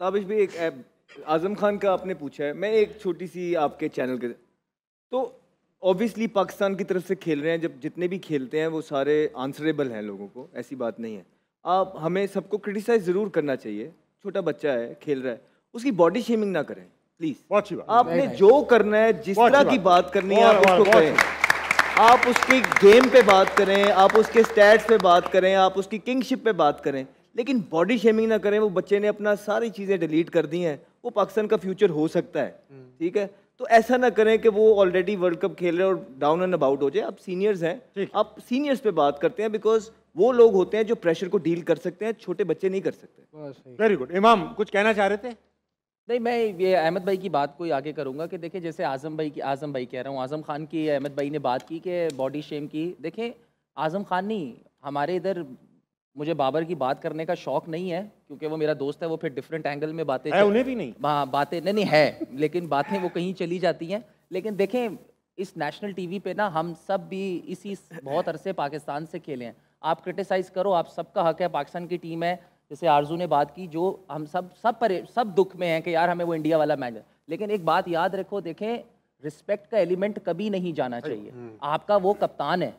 ताबिश भी एक आज़म खान का आपने पूछा है मैं एक छोटी सी आपके चैनल के तो ऑब्वियसली पाकिस्तान की तरफ से खेल रहे हैं जब जितने भी खेलते हैं वो सारे आंसरेबल हैं लोगों को ऐसी बात नहीं है आप हमें सबको क्रिटिसाइज ज़रूर करना चाहिए छोटा बच्चा है खेल रहा है उसकी बॉडी शेमिंग ना करें प्लीज़ आपने जो करना है जिस तरह की बात करनी है आप उसको करें आप उसकी गेम पे बात करें आप उसके स्टैट्स पे बात करें आप उसकी किंगशिप पे बात करें लेकिन बॉडी शेमिंग ना करें वो बच्चे ने अपना सारी चीज़ें डिलीट कर दी हैं वो पाकिस्तान का फ्यूचर हो सकता है हम्म। ठीक है तो ऐसा ना करें कि वो ऑलरेडी वर्ल्ड कप खेल रहे और डाउन एंड अबाउट हो जाए आप सीनियर्स हैं आप सीनियर्स पे बात करते हैं बिकॉज वो लोग होते हैं जो प्रेशर को डील कर सकते हैं छोटे बच्चे नहीं कर सकते वेरी गुड इमाम कुछ कहना चाह रहे थे नहीं मैं ये अहमद भाई की बात को आगे करूंगा कि देखिए जैसे आजम भाई की आजम भाई कह रहा हूँ आजम खान की अहमद भाई ने बात की कि बॉडी शेम की देखें आजम खान नहीं हमारे इधर मुझे बाबर की बात करने का शौक नहीं है क्योंकि वो मेरा दोस्त है वो फिर डिफरेंट एंगल में बातें है उन्हें भी नहीं हाँ बातें नहीं नहीं है लेकिन बातें वो कहीं चली जाती हैं लेकिन देखें इस नेशनल टीवी पे ना हम सब भी इसी बहुत अरसे पाकिस्तान से खेले हैं आप क्रिटिसाइज़ करो आप सबका हक है पाकिस्तान की टीम है जैसे आरजू ने बात की जो हम सब सब पर सब दुख में हैं कि यार हमें वो इंडिया वाला मैच है लेकिन एक बात याद रखो देखें रिस्पेक्ट का एलिमेंट कभी नहीं जाना चाहिए हम्म। आपका वो कप्तान है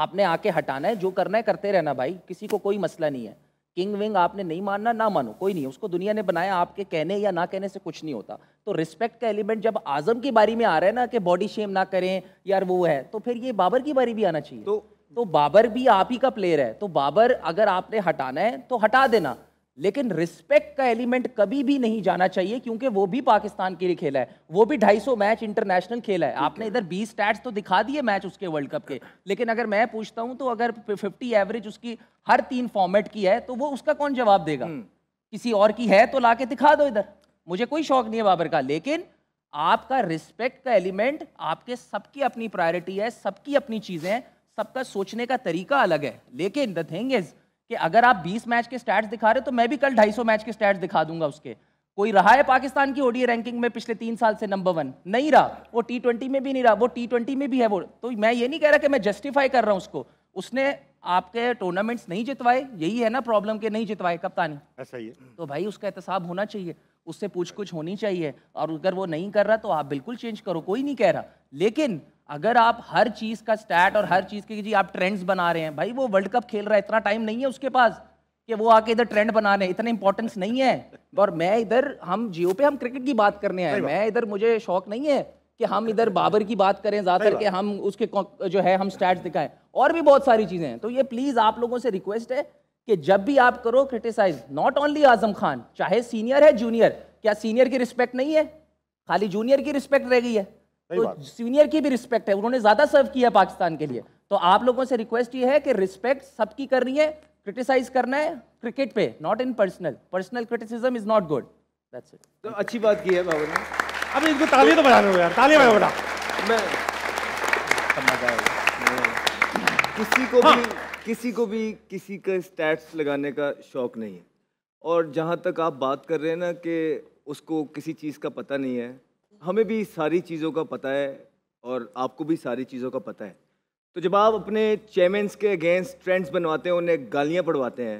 आपने आके हटाना है जो करना है करते रहना भाई किसी को कोई मसला नहीं है किंग विंग आपने नहीं मानना ना मानो कोई नहीं उसको दुनिया ने बनाया आपके कहने या ना कहने से कुछ नहीं होता तो रिस्पेक्ट का एलिमेंट जब आजम की बारी में आ रहा है ना कि बॉडी शेम ना करें यार वो है तो फिर ये बाबर की बारी भी आना चाहिए तो तो बाबर भी आप ही का प्लेयर है तो बाबर अगर आपने हटाना है तो हटा देना लेकिन रिस्पेक्ट का एलिमेंट कभी भी नहीं जाना चाहिए क्योंकि वो भी पाकिस्तान के लिए खेला है वो भी 250 मैच इंटरनेशनल खेला है आपने इधर 20 स्टैट्स तो दिखा दिए मैच उसके वर्ल्ड कप के लेकिन अगर मैं पूछता हूं तो अगर 50 एवरेज उसकी हर तीन फॉर्मेट की है तो वो उसका कौन जवाब देगा हम्म। किसी और की है तो ला दिखा दो इधर मुझे कोई शौक नहीं है बाबर का लेकिन आपका रिस्पेक्ट का एलिमेंट आपके सबकी अपनी प्रायोरिटी है सबकी अपनी चीज़ें हैं सबका सोचने का तरीका अलग है लेकिन द थिंग इज़ कि अगर आप 20 मैच के स्टैट्स दिखा रहे हो तो मैं भी कल 250 मैच के स्टैट्स दिखा दूंगा उसके कोई रहा है पाकिस्तान की ओडीए रैंकिंग में पिछले तीन साल से नंबर वन नहीं रहा वो टी ट्वेंटी में भी नहीं रहा वो टी ट्वेंटी में भी है वो तो मैं ये नहीं कह रहा कि मैं जस्टिफाई कर रहा हूँ उसको उसने आपके टूर्नामेंट्स नहीं जितवाए यही है ना प्रॉब्लम के नहीं जितवाए कप्तानी ऐसा हाँ, ही है तो भाई उसका एहतसाब होना चाहिए उससे पूछ कुछ होनी चाहिए और अगर वो नहीं कर रहा तो आप बिल्कुल चेंज करो कोई नहीं कह रहा लेकिन अगर आप हर चीज का स्टैट और हर चीज के जी आप ट्रेंड्स बना रहे हैं भाई वो वर्ल्ड कप खेल रहा है इतना टाइम नहीं है उसके पास कि वो आके इधर ट्रेंड बना रहे हैं इतना इंपॉर्टेंस नहीं है और मैं इधर हम जियो पे हम क्रिकेट की बात करने आए मैं इधर मुझे शौक नहीं है कि हम इधर बाबर की बात करें ज़्यादातर के हम उसके जो है हम स्टैट्स दिखाएं और भी बहुत सारी चीज़ें हैं तो ये प्लीज़ आप लोगों से रिक्वेस्ट है कि जब भी आप करो criticise not only Azam Khan चाहे सीनियर है जूनियर क्या सीनियर की रिस्पेक्ट नहीं है खाली जूनियर की रिस्पेक्ट रह गई है तो सीनियर की भी रिस्पेक्ट है उन्होंने ज्यादा सर्व किया पाकिस्तान के लिए तो आप लोगों से रिक्वेस्ट ये है कि रिस्पेक्ट सबकी करनी है क्रिटिसाइज करना है क्रिकेट पे not in personal personal criticism is not good that's it तो अच्छी बात की है बाबू ने अब इनको ताली तो बजाने हो यार ताली बजाओ बेटा मैं किसी को भी हाँ। किसी को भी किसी का स्टैट्स लगाने का शौक नहीं है और जहाँ तक आप बात कर रहे हैं ना कि उसको किसी चीज़ का पता नहीं है हमें भी सारी चीज़ों का पता है और आपको भी सारी चीज़ों का पता है तो जब आप अपने चेयरमैन्स के अगेंस्ट ट्रेंड्स बनवाते हैं उन्हें गालियाँ पढ़वाते हैं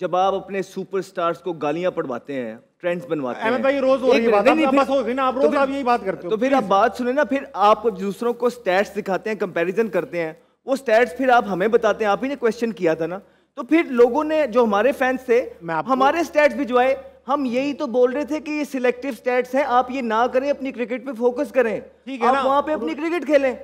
जब आप अपने सुपरस्टार्स को गालियां पढ़वाते हैं ट्रेंड्स बनवाते हैं भाई रोज हो रही बात नहीं, आप नहीं, तो आप रोज आप यही बात करते हो तो फिर आप बात सुने ना फिर आप दूसरों को स्टैट्स दिखाते हैं कंपैरिजन करते हैं वो स्टैट्स फिर आप हमें बताते हैं आप ही ने क्वेश्चन किया था ना तो फिर लोगों ने जो हमारे फैंस थे हमारे स्टैट्स भिजवाए हम यही तो बोल रहे थे कि ये सिलेक्टिव स्टेट्स हैं आप ये ना करें अपनी क्रिकेट पे फोकस करें ठीक है आप वहाँ पे अपनी क्रिकेट खेलें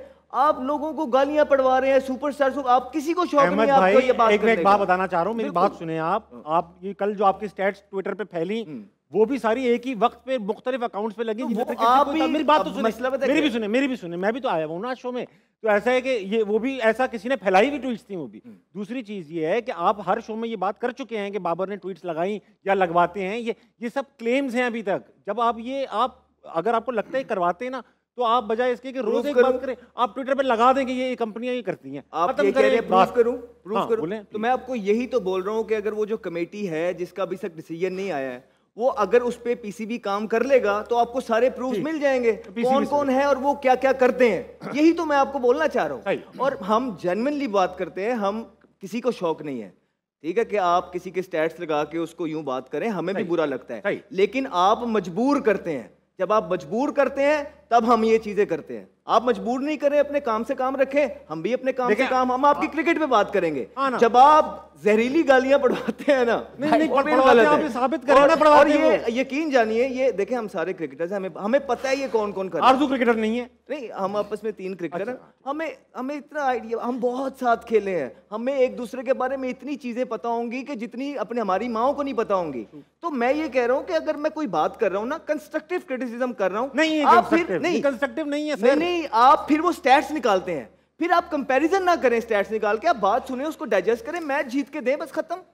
आप लोगों को गालियां पड़वा रहे हैं सुपरस्टार को आप किसी को शौक नहीं आपको ये बात एक मैं एक बात बताना चाह रहा हूँ मेरी बात सुने आप आप ये कल जो आपकी स्टेट्स ट्विटर पे फैली हम्म। वो भी सारी एक ही वक्त पे मुख्तलिफ अकाउंट पे लगी तो आप भी मेरी बात तो सुने मेरी भी सुने मेरी भी सुने मैं भी तो आया हूँ ना शो में तो ऐसा है कि ये वो भी ऐसा किसी ने फैलाई भी ट्वीट थी वो भी हम्म। दूसरी चीज़ ये है कि आप हर शो में ये बात कर चुके हैं कि बाबर ने ट्वीट लगाई या लगवाते हैं ये ये सब क्लेम्स हैं अभी तक जब आप ये आप अगर आपको लगता है करवाते हैं ना तो आप बजाय इसके कि रोज एक बात करें आप ट्विटर पर लगा देंगे ये कंपनियां ये करती हैं आप कह रहे प्रूफ करूं प्रूफ हाँ, करूं तो मैं आपको यही तो बोल रहा हूं कि अगर वो जो कमेटी है जिसका अभी तक डिसीजन नहीं आया है वो अगर उस पर पीसीबी काम कर लेगा तो आपको सारे प्रूफ मिल जाएंगे कौन कौन है और वो क्या क्या करते हैं यही तो मैं आपको बोलना चाह रहा हूँ और हम जेनवनली बात करते हैं हम किसी को शौक नहीं है ठीक है कि आप किसी के स्टैट्स लगा के उसको यूं बात करें हमें भी बुरा लगता है लेकिन आप मजबूर करते हैं जब आप मजबूर करते हैं तब हम ये चीजें करते हैं आप मजबूर नहीं करें अपने काम से काम रखें हम भी अपने काम से काम हम हाँ। आपकी क्रिकेट पे बात करेंगे हाँ जब आप जहरीली गालियां पढ़वाते हैं ना नहीं, साबित करें और, ये यकीन जानिए ये देखें हम सारे क्रिकेटर्स हमें हमें पता है ये कौन कौन कर आरजू क्रिकेटर नहीं है नहीं हम आपस में तीन क्रिकेटर हैं अच्छा। हमें हमें इतना आइडिया हम बहुत साथ खेले हैं हमें एक दूसरे के बारे में इतनी चीजें पता होंगी कि जितनी अपने हमारी माओ को नहीं पता होंगी तो मैं ये कह रहा हूँ कि अगर मैं कोई बात कर रहा हूँ ना कंस्ट्रक्टिव क्रिटिसिज्म कर रहा हूँ नहीं आप फिर नहीं कंस्ट्रक्टिव नहीं है नहीं नहीं आप फिर वो स्टैट्स निकालते हैं फिर आप कंपैरिजन ना करें स्टैट्स निकाल के आप बात सुने उसको डाइजेस्ट करें मैच जीत के दें बस खत्म